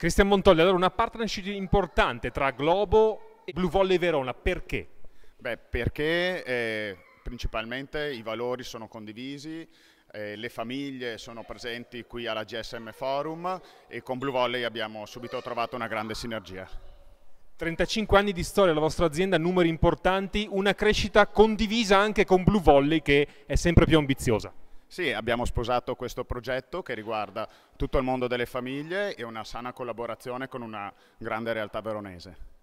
Cristian Montolli, allora una partnership importante tra Globo e Blue Volley Verona, perché? Beh, perché eh, principalmente i valori sono condivisi, eh, le famiglie sono presenti qui alla GSM Forum e con Blue Volley abbiamo subito trovato una grande sinergia. 35 anni di storia della vostra azienda, numeri importanti, una crescita condivisa anche con Blue Volley che è sempre più ambiziosa. Sì, abbiamo sposato questo progetto che riguarda tutto il mondo delle famiglie e una sana collaborazione con una grande realtà veronese.